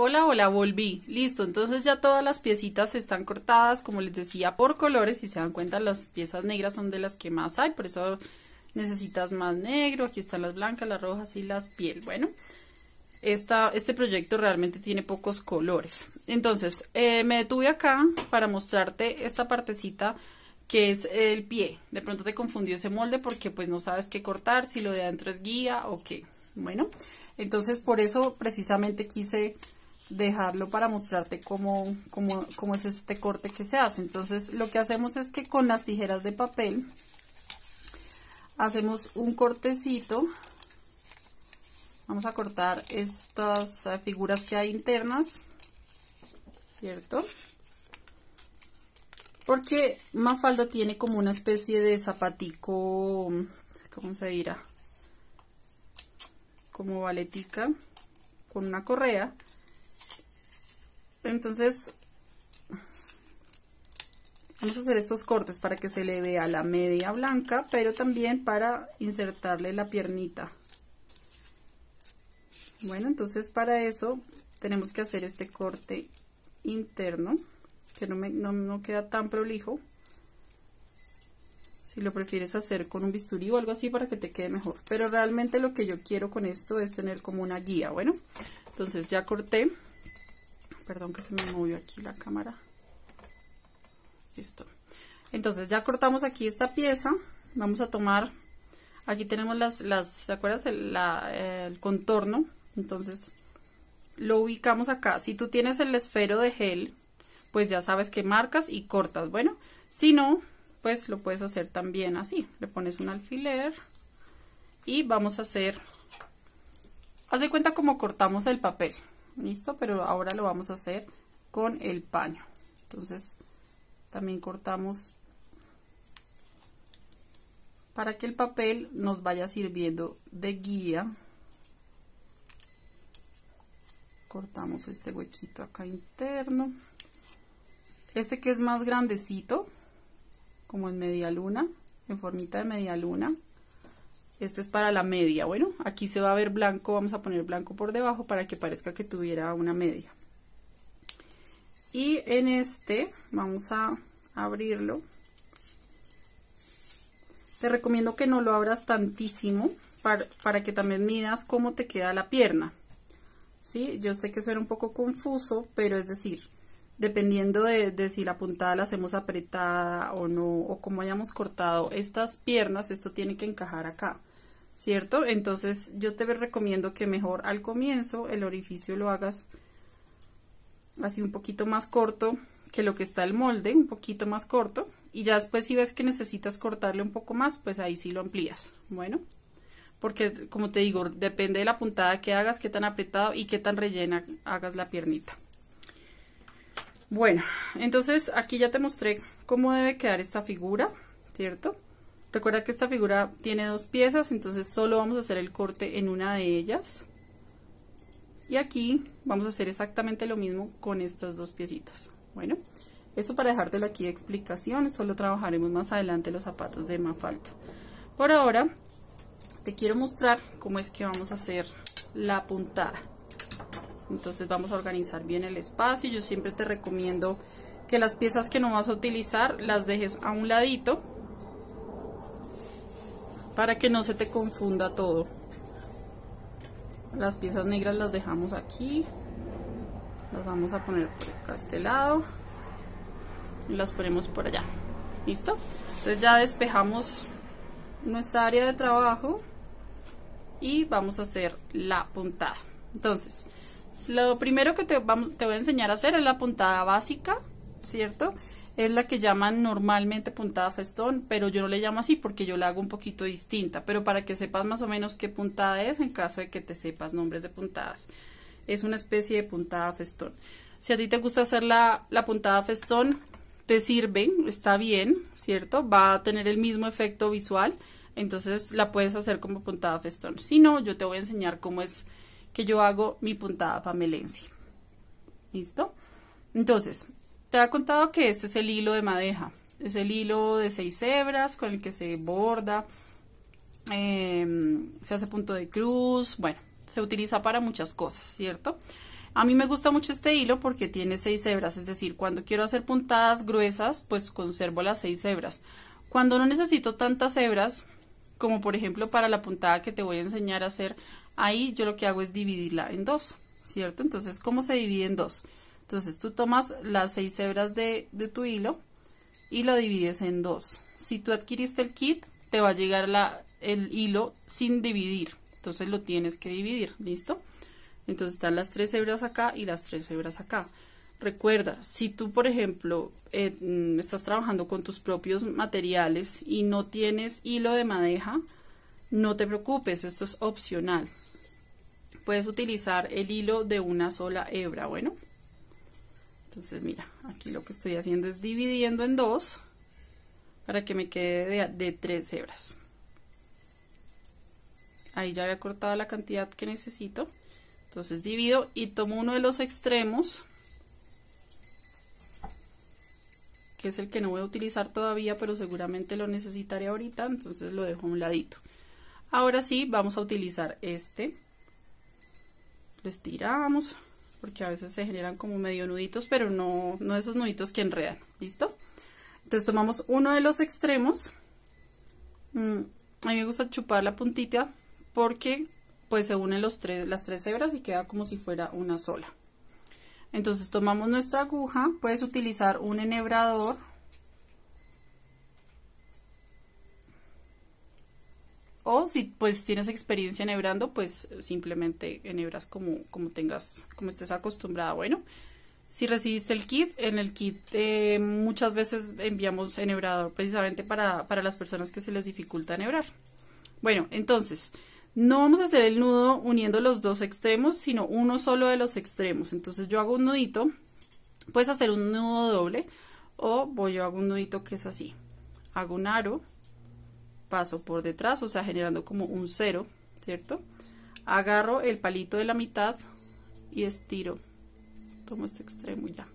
hola, hola, volví. Listo, entonces ya todas las piecitas están cortadas, como les decía, por colores. Si se dan cuenta, las piezas negras son de las que más hay, por eso necesitas más negro. Aquí están las blancas, las rojas y las piel. Bueno, esta, este proyecto realmente tiene pocos colores. Entonces, eh, me detuve acá para mostrarte esta partecita que es el pie. De pronto te confundió ese molde porque pues no sabes qué cortar, si lo de adentro es guía o qué. Bueno, entonces por eso precisamente quise dejarlo para mostrarte cómo, es este corte que se hace. Entonces lo que hacemos es que con las tijeras de papel hacemos un cortecito. Vamos a cortar estas eh, figuras que hay internas, ¿cierto? Porque Mafalda tiene como una especie de zapatico, ¿cómo se dirá? Como baletica con una correa. Entonces, vamos a hacer estos cortes para que se le vea la media blanca, pero también para insertarle la piernita. Bueno, entonces para eso tenemos que hacer este corte interno, que no, me, queda tan prolijo. Si lo prefieres hacer con un bisturí o algo así para que te quede mejor. Pero realmente lo que yo quiero con esto es tener como una guía, bueno. Entonces ya corté. Perdón que se me movió aquí la cámara. Listo. Entonces ya cortamos aquí esta pieza. Vamos a tomar, aquí tenemos las, las ¿se acuerdas? El, contorno. Entonces lo ubicamos acá. Si tú tienes el esfero de gel, pues ya sabes que marcas y cortas. Bueno, si no, pues lo puedes hacer también así. Le pones un alfiler y vamos a hacer... Haz de cuenta como cortamos el papel listo pero ahora lo vamos a hacer con el paño entonces también cortamos para que el papel nos vaya sirviendo de guía cortamos este huequito acá interno este que es más grandecito como en media luna en formita de media luna este es para la media. Bueno, aquí se va a ver blanco. Vamos a poner blanco por debajo para que parezca que tuviera una media. Y en este vamos a abrirlo. Te recomiendo que no lo abras tantísimo para, que también miras cómo te queda la pierna. ¿Sí? Yo sé que suena un poco confuso, pero es decir, dependiendo de, de, si la puntada la hacemos apretada o no, o cómo hayamos cortado estas piernas, esto tiene que encajar acá. ¿cierto? Entonces yo te recomiendo que mejor al comienzo el orificio lo hagas así un poquito más corto que lo que está el molde, un poquito más corto. Y ya después si ves que necesitas cortarle un poco más, pues ahí sí lo amplías. Bueno, porque como te digo, depende de la puntada que hagas, qué tan apretado y qué tan rellena hagas la piernita. Bueno, entonces aquí ya te mostré cómo debe quedar esta figura, ¿cierto? Recuerda que esta figura tiene dos piezas, entonces solo vamos a hacer el corte en una de ellas. Y aquí vamos a hacer exactamente lo mismo con estas dos piecitas. Bueno, eso para dejártelo aquí de explicación, solo trabajaremos más adelante los zapatos de Mafalda. Por ahora, te quiero mostrar cómo es que vamos a hacer la puntada. Entonces vamos a organizar bien el espacio. Yo siempre te recomiendo que las piezas que no vas a utilizar las dejes a un ladito para que no se te confunda todo. Las piezas negras las dejamos aquí, las vamos a poner por acá a este lado y las ponemos por allá. ¿Listo? Entonces ya despejamos nuestra área de trabajo y vamos a hacer la puntada. Entonces, lo primero que te, te voy a enseñar a hacer es la puntada básica, ¿cierto? es la que llaman normalmente puntada festón, pero yo no le llamo así porque yo la hago un poquito distinta, pero para que sepas más o menos qué puntada es en caso de que te sepas nombres de puntadas. Es una especie de puntada festón. Si a ti te gusta hacer la, puntada festón, te sirve, está bien, ¿cierto? Va a tener el mismo efecto visual, entonces la puedes hacer como puntada festón. Si no, yo te voy a enseñar cómo es que yo hago mi puntada pamelense. ¿Listo? Entonces, te ha contado que este es el hilo de madeja. Es el hilo de seis hebras con el que se borda, em, se hace punto de cruz, bueno, se utiliza para muchas cosas, ¿cierto? A mí me gusta mucho este hilo porque tiene seis hebras, es decir, cuando quiero hacer puntadas gruesas, pues conservo las seis hebras. Cuando no necesito tantas hebras, como por ejemplo para la puntada que te voy a enseñar a hacer, ahí yo lo que hago es dividirla en dos, ¿cierto? Entonces, ¿cómo se divide en dos? Entonces tú tomas las seis hebras de, tu hilo y lo divides en dos. Si tú adquiriste el kit, te va a llegar el hilo sin dividir. Entonces lo tienes que dividir, ¿listo? Entonces están las tres hebras acá y las tres hebras acá. Recuerda, si tú, por ejemplo, eh, mm, estás trabajando con tus propios materiales y no tienes hilo de madeja, no te preocupes, esto es opcional. Puedes utilizar el hilo de una sola hebra, bueno. Entonces, mira, aquí lo que estoy haciendo es dividiendo en dos para que me quede de, tres hebras. Ahí ya había cortado la cantidad que necesito. Entonces divido y tomo uno de los extremos, que es el que no voy a utilizar todavía, pero seguramente lo necesitaré ahorita, entonces lo dejo a un ladito. Ahora sí, vamos a utilizar este. Lo estiramos porque a veces se generan como medio nuditos, pero no, esos nuditos que enredan, ¿listo? Entonces tomamos uno de los extremos, mm, a mí me gusta chupar la puntita porque pues se unen los tres, las tres hebras y queda como si fuera una sola. Entonces tomamos nuestra aguja, puedes utilizar un enhebrador O si pues tienes experiencia enhebrando, pues simplemente enhebras como, como tengas, como estés acostumbrada. Bueno, si recibiste el kit, en el kit eh, muchas veces enviamos enhebrador precisamente para, para las personas que se les dificulta enhebrar. Bueno, entonces, no vamos a hacer el nudo uniendo los dos extremos, sino uno solo de los extremos. Entonces yo hago un nudito, puedes hacer un nudo doble o voy, yo hago un nudito que es así. Hago un aro paso por detrás, o sea, generando como un cero, ¿cierto? Agarro el palito de la mitad y estiro. Tomo este extremo ya.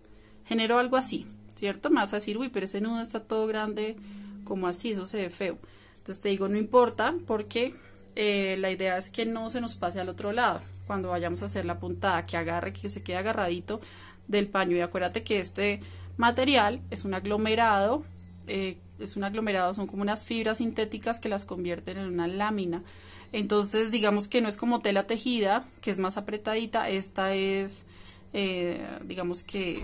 Genero algo así, ¿cierto? más vas a decir, uy, pero ese nudo está todo grande, como así, eso se ve feo. Entonces te digo, no importa, porque eh, la idea es que no se nos pase al otro lado. Cuando vayamos a hacer la puntada, que agarre, que se quede agarradito del paño. Y acuérdate que este material es un aglomerado eh, es un aglomerado, son como unas fibras sintéticas que las convierten en una lámina. Entonces, digamos que no es como tela tejida, que es más apretadita, esta es, eh, digamos que,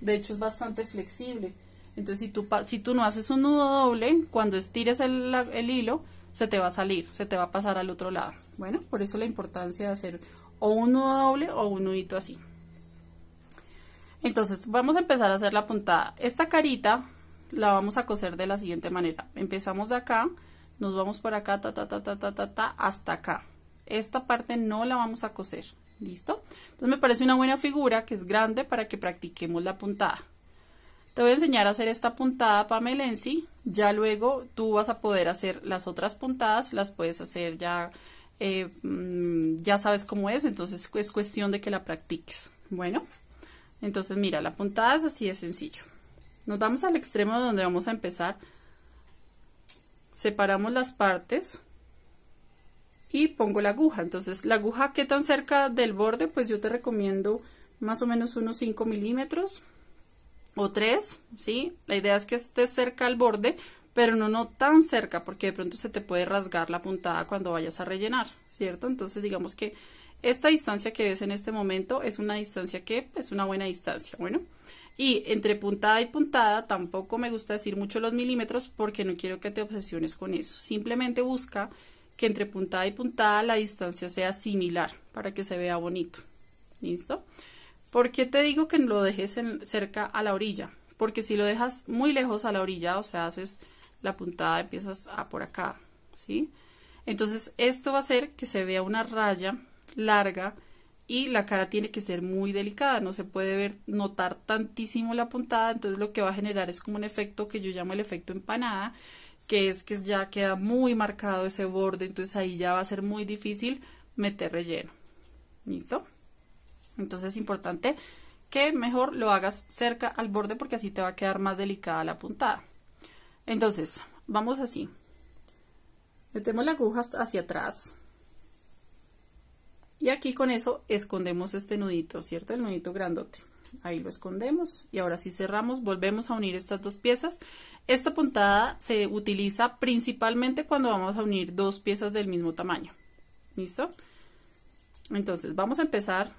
de hecho es bastante flexible. Entonces, si tú, si tú no haces un nudo doble, cuando estires el, el hilo, se te va a salir, se te va a pasar al otro lado. Bueno, por eso la importancia de hacer o un nudo doble o un nudito así. Entonces vamos a empezar a hacer la puntada. Esta carita la vamos a coser de la siguiente manera. Empezamos de acá, nos vamos por acá, ta, ta, ta, ta, ta, ta, hasta acá. Esta parte no la vamos a coser, ¿listo? Entonces me parece una buena figura que es grande para que practiquemos la puntada. Te voy a enseñar a hacer esta puntada pamelensi, ya luego tú vas a poder hacer las otras puntadas, las puedes hacer ya, eh, mm, ya sabes cómo es, entonces es cuestión de que la practiques. Bueno, entonces mira, la puntada es así de sencillo. Nos vamos al extremo donde vamos a empezar. Separamos las partes y pongo la aguja. Entonces, la aguja que tan cerca del borde, pues yo te recomiendo más o menos unos 5 milímetros o 3, ¿sí? La idea es que estés cerca al borde, pero no, no tan cerca, porque de pronto se te puede rasgar la puntada cuando vayas a rellenar, ¿cierto? Entonces, digamos que esta distancia que ves en este momento es una distancia que es pues, una buena distancia, bueno. Y entre puntada y puntada tampoco me gusta decir mucho los milímetros porque no quiero que te obsesiones con eso. Simplemente busca que entre puntada y puntada la distancia sea similar para que se vea bonito. ¿Listo? ¿Por qué te digo que lo dejes cerca a la orilla? Porque si lo dejas muy lejos a la orilla, o sea, haces la puntada, empiezas a por acá, ¿sí? Entonces esto va a hacer que se vea una raya larga y la cara tiene que ser muy delicada, no se puede ver, notar tantísimo la puntada, entonces lo que va a generar es como un efecto que yo llamo el efecto empanada, que es que ya queda muy marcado ese borde, entonces ahí ya va a ser muy difícil meter relleno. ¿Listo? Entonces es importante que mejor lo hagas cerca al borde porque así te va a quedar más delicada la puntada. Entonces, vamos así. Metemos la aguja hacia atrás y aquí con eso escondemos este nudito, ¿cierto? El nudito grandote. Ahí lo escondemos y ahora sí cerramos, volvemos a unir estas dos piezas. Esta puntada se utiliza principalmente cuando vamos a unir dos piezas del mismo tamaño. ¿Listo? Entonces vamos a empezar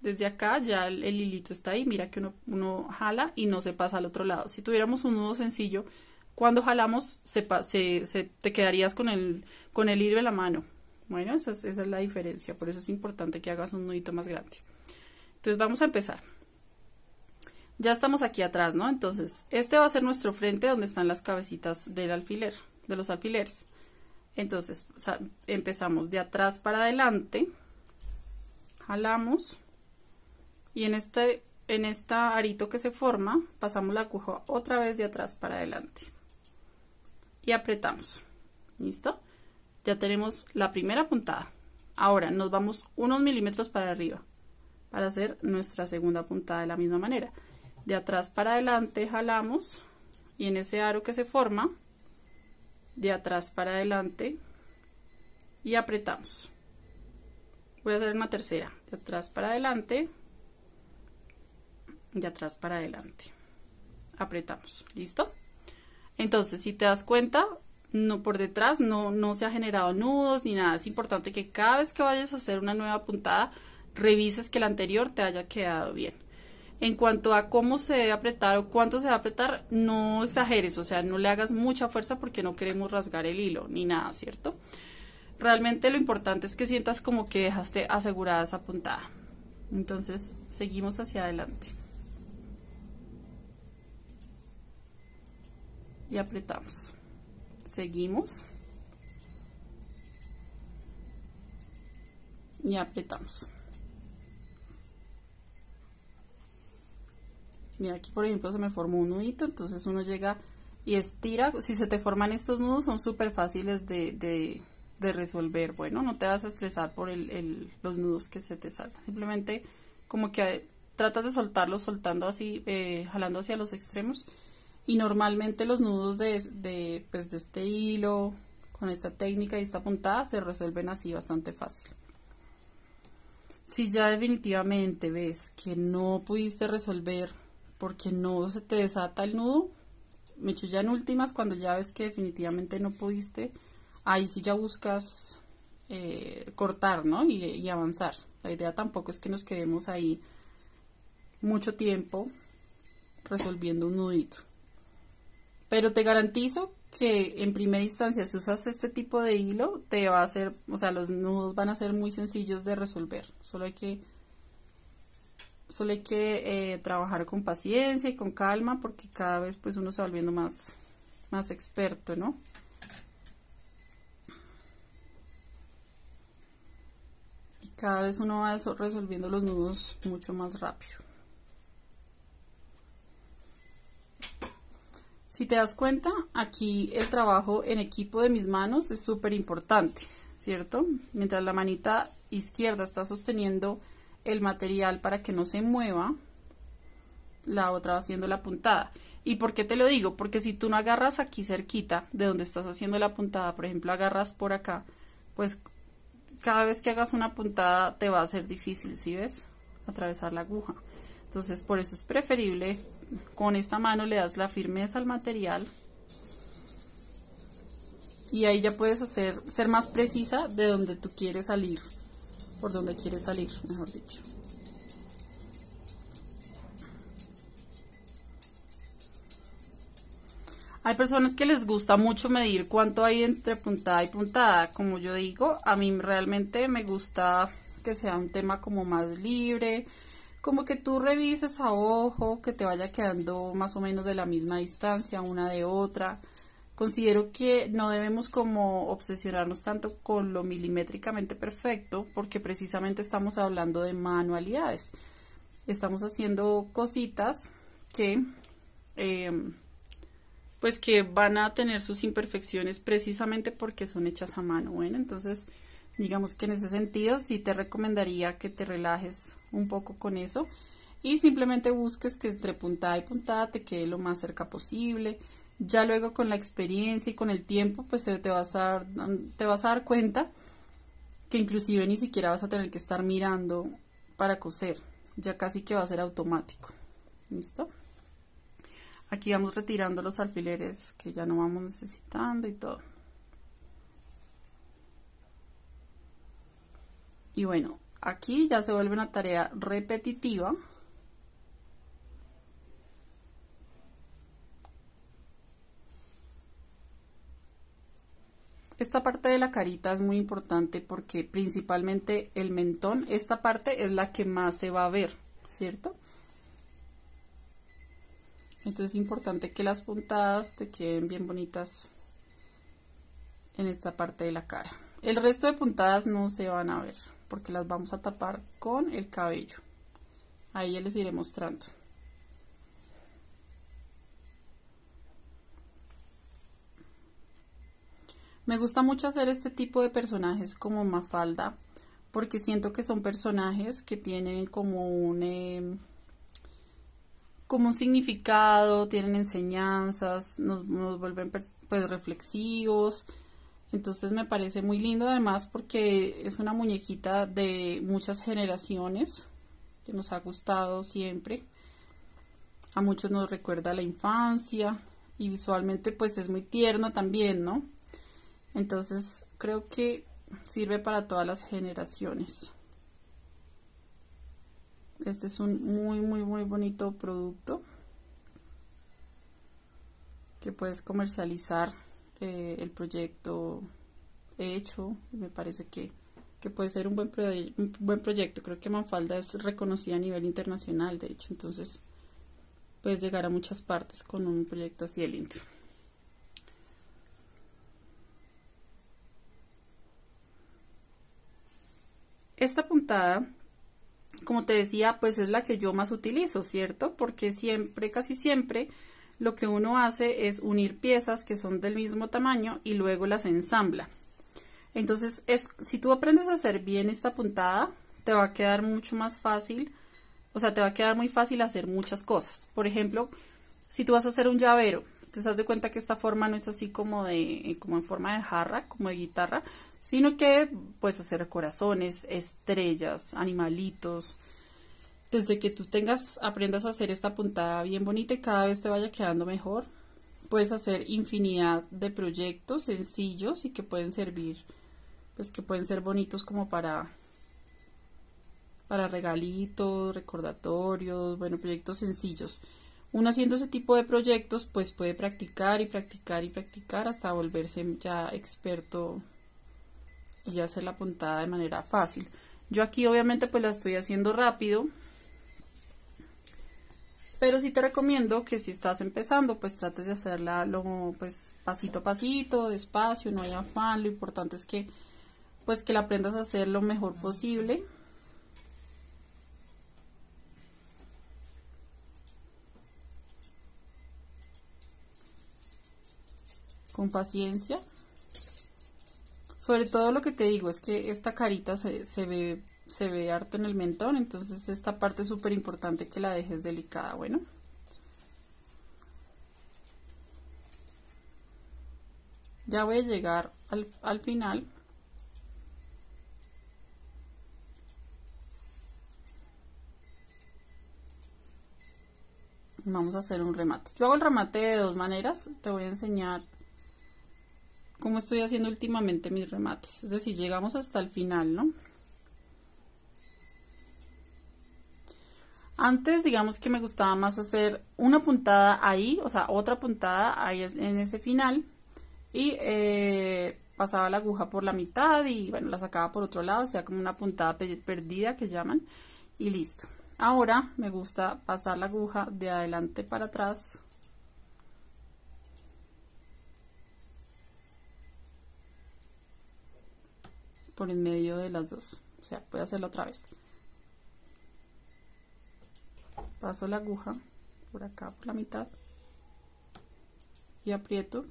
desde acá, ya el, hilito está ahí, mira que uno, jala y no se pasa al otro lado. Si tuviéramos un nudo sencillo, cuando jalamos se, te quedarías con el, con el hilo en la mano, bueno, esa es, la diferencia, por eso es importante que hagas un nudito más grande. Entonces vamos a empezar. Ya estamos aquí atrás, ¿no? Entonces, este va a ser nuestro frente donde están las cabecitas del alfiler, de los alfileres. Entonces, empezamos de atrás para adelante, jalamos y en este, en esta arito que se forma, pasamos la aguja otra vez de atrás para adelante y apretamos. ¿Listo? Ya tenemos la primera puntada. Ahora nos vamos unos milímetros para arriba para hacer nuestra segunda puntada de la misma manera. De atrás para adelante jalamos y en ese aro que se forma, de atrás para adelante y apretamos. Voy a hacer una tercera, de atrás para adelante, de atrás para adelante. Apretamos, ¿listo? Entonces, si te das cuenta, no por detrás no, no se ha generado nudos ni nada. Es importante que cada vez que vayas a hacer una nueva puntada, revises que la anterior te haya quedado bien. En cuanto a cómo se debe apretar o cuánto se debe apretar, no exageres, o sea, no le hagas mucha fuerza porque no queremos rasgar el hilo ni nada, ¿cierto? Realmente lo importante es que sientas como que dejaste asegurada esa puntada. Entonces, seguimos hacia adelante. Y apretamos seguimos y apretamos y aquí por ejemplo se me formó un nudito entonces uno llega y estira si se te forman estos nudos son súper fáciles de, de, resolver bueno no te vas a estresar por el, los nudos que se te salgan simplemente como que tratas de soltarlos soltando así eh, jalando hacia los extremos y normalmente los nudos de, pues de este hilo con esta técnica y esta puntada se resuelven así bastante fácil. Si ya definitivamente ves que no pudiste resolver porque no se te desata el nudo, me echo en últimas cuando ya ves que definitivamente no pudiste, ahí sí ya buscas eh, cortar y avanzar. La idea tampoco es que nos quedemos ahí mucho tiempo resolviendo un nudito. Pero te garantizo que en primera instancia, si usas este tipo de hilo, te va a hacer, o sea, los nudos van a ser muy sencillos de resolver. Solo hay que, solo hay que eh, trabajar con paciencia y con calma, porque cada vez pues uno se va volviendo más, más experto, ¿no? Y cada vez uno va resolviendo los nudos mucho más rápido. Si te das cuenta, aquí el trabajo en equipo de mis manos es súper importante, ¿cierto? Mientras la manita izquierda está sosteniendo el material para que no se mueva, la otra va haciendo la puntada. ¿Y por qué te lo digo? Porque si tú no agarras aquí cerquita de donde estás haciendo la puntada, por ejemplo, agarras por acá, pues cada vez que hagas una puntada te va a ser difícil, ¿sí ves? Atravesar la aguja. Entonces, por eso es preferible con esta mano le das la firmeza al material y ahí ya puedes hacer ser más precisa de donde tú quieres salir por donde quieres salir mejor dicho Hay personas que les gusta mucho medir cuánto hay entre puntada y puntada, como yo digo, a mí realmente me gusta que sea un tema como más libre, como que tú revises a ojo, que te vaya quedando más o menos de la misma distancia una de otra. Considero que no debemos como obsesionarnos tanto con lo milimétricamente perfecto porque precisamente estamos hablando de manualidades. Estamos haciendo cositas que em, pues que van a tener sus imperfecciones precisamente porque son hechas a mano. Bueno, entonces Digamos que en ese sentido sí te recomendaría que te relajes un poco con eso y simplemente busques que entre puntada y puntada te quede lo más cerca posible. Ya luego con la experiencia y con el tiempo pues te vas a dar, te vas a dar cuenta que inclusive ni siquiera vas a tener que estar mirando para coser. Ya casi que va a ser automático. ¿Listo? Aquí vamos retirando los alfileres que ya no vamos necesitando y todo. Y bueno, aquí ya se vuelve una tarea repetitiva. Esta parte de la carita es muy importante porque principalmente el mentón, esta parte es la que más se va a ver, ¿cierto? Entonces es importante que las puntadas te queden bien bonitas en esta parte de la cara. El resto de puntadas no se van a ver porque las vamos a tapar con el cabello ahí ya les iré mostrando me gusta mucho hacer este tipo de personajes como Mafalda porque siento que son personajes que tienen como un eh, como un significado, tienen enseñanzas, nos, vuelven pues, reflexivos, entonces me parece muy lindo además porque es una muñequita de muchas generaciones que nos ha gustado siempre. A muchos nos recuerda la infancia y visualmente pues es muy tierna también, ¿no? Entonces creo que sirve para todas las generaciones. Este es un muy muy muy bonito producto que puedes comercializar eh, el proyecto hecho. Me parece que, puede ser un buen, un buen proyecto. Creo que Manfalda es reconocida a nivel internacional, de hecho. Entonces, puedes llegar a muchas partes con un proyecto así de lindo. Esta puntada, como te decía, pues es la que yo más utilizo, ¿cierto? Porque siempre, casi siempre, lo que uno hace es unir piezas que son del mismo tamaño y luego las ensambla. Entonces, es, si tú aprendes a hacer bien esta puntada, te va a quedar mucho más fácil, o sea, te va a quedar muy fácil hacer muchas cosas. Por ejemplo, si tú vas a hacer un llavero, te das de cuenta que esta forma no es así como de como en forma de jarra, como de guitarra, sino que puedes hacer corazones, estrellas, animalitos, desde que tú tengas, aprendas a hacer esta puntada bien bonita y cada vez te vaya quedando mejor, puedes hacer infinidad de proyectos sencillos y que pueden servir, pues que pueden ser bonitos como para para regalitos, recordatorios, bueno, proyectos sencillos. Uno haciendo ese tipo de proyectos, pues puede practicar y practicar y practicar hasta volverse ya experto y hacer la puntada de manera fácil. Yo aquí obviamente pues la estoy haciendo rápido, pero sí te recomiendo que si estás empezando, pues trates de hacerla lo, pues, pasito a pasito, despacio, no hay afán. Lo importante es que, pues, que la aprendas a hacer lo mejor posible. Con paciencia. Sobre todo lo que te digo es que esta carita se, se ve se ve harto en el mentón, entonces esta parte es súper importante que la dejes delicada, bueno. Ya voy a llegar al, al final. Vamos a hacer un remate. Yo hago el remate de dos maneras. Te voy a enseñar cómo estoy haciendo últimamente mis remates. Es decir, llegamos hasta el final, ¿no? Antes, digamos que me gustaba más hacer una puntada ahí, o sea, otra puntada ahí en ese final. Y eh, pasaba la aguja por la mitad y, bueno, la sacaba por otro lado, o sea, como una puntada perdida que llaman. Y listo. Ahora me gusta pasar la aguja de adelante para atrás. Por en medio de las dos. O sea, voy a hacerlo otra vez paso la aguja por acá por la mitad y aprieto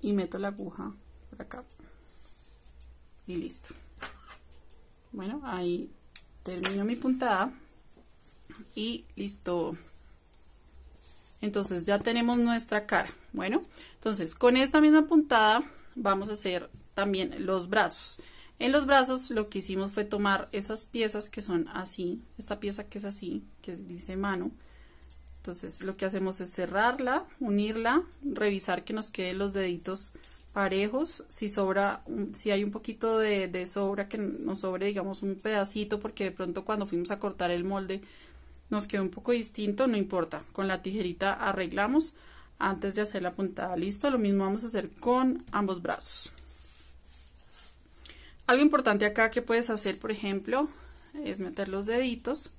y meto la aguja por acá y listo bueno ahí termino mi puntada y listo entonces ya tenemos nuestra cara bueno entonces con esta misma puntada vamos a hacer también los brazos en los brazos lo que hicimos fue tomar esas piezas que son así, esta pieza que es así, que dice mano. Entonces lo que hacemos es cerrarla, unirla, revisar que nos queden los deditos parejos. Si sobra, si hay un poquito de, de sobra, que nos sobre digamos un pedacito, porque de pronto cuando fuimos a cortar el molde nos quedó un poco distinto, no importa. Con la tijerita arreglamos antes de hacer la puntada. Listo, lo mismo vamos a hacer con ambos brazos. Algo importante acá que puedes hacer, por ejemplo, es meter los deditos.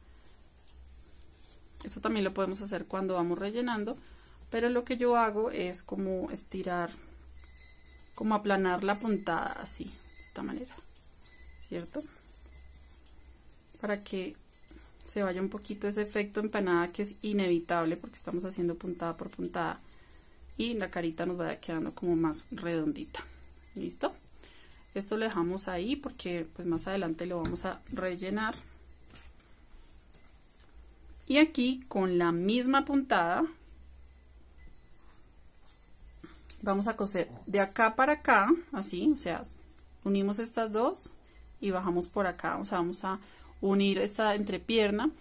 Eso también lo podemos hacer cuando vamos rellenando. Pero lo que yo hago es como estirar, como aplanar la puntada así, de esta manera. ¿Cierto? Para que se vaya un poquito ese efecto empanada que es inevitable porque estamos haciendo puntada por puntada. Y la carita nos vaya quedando como más redondita. ¿Listo? Esto lo dejamos ahí porque pues más adelante lo vamos a rellenar. Y aquí con la misma puntada vamos a coser de acá para acá, así, o sea, unimos estas dos y bajamos por acá, o sea, vamos a unir esta entrepierna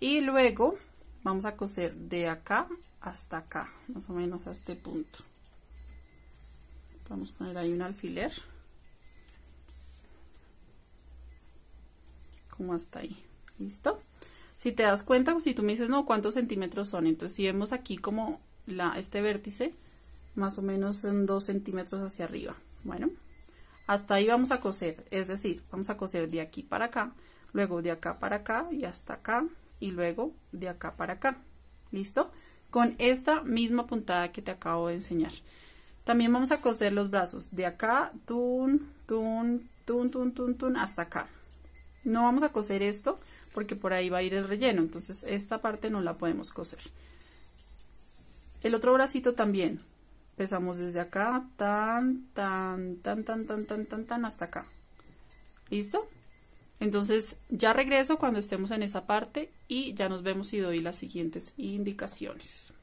y luego vamos a coser de acá hasta acá, más o menos a este punto. Vamos a poner ahí un alfiler. como hasta ahí. ¿Listo? Si te das cuenta, si tú me dices, no, ¿cuántos centímetros son? Entonces, si vemos aquí como la, este vértice, más o menos en dos centímetros hacia arriba. Bueno, hasta ahí vamos a coser, es decir, vamos a coser de aquí para acá, luego de acá para acá y hasta acá, y luego de acá para acá. ¿Listo? Con esta misma puntada que te acabo de enseñar. También vamos a coser los brazos, de acá, tun, tun, tun, tun, tun, tun, hasta acá. No vamos a coser esto porque por ahí va a ir el relleno, entonces esta parte no la podemos coser. El otro bracito también. Empezamos desde acá, tan, tan, tan, tan, tan, tan, tan, tan, hasta acá. ¿Listo? Entonces ya regreso cuando estemos en esa parte y ya nos vemos y doy las siguientes indicaciones.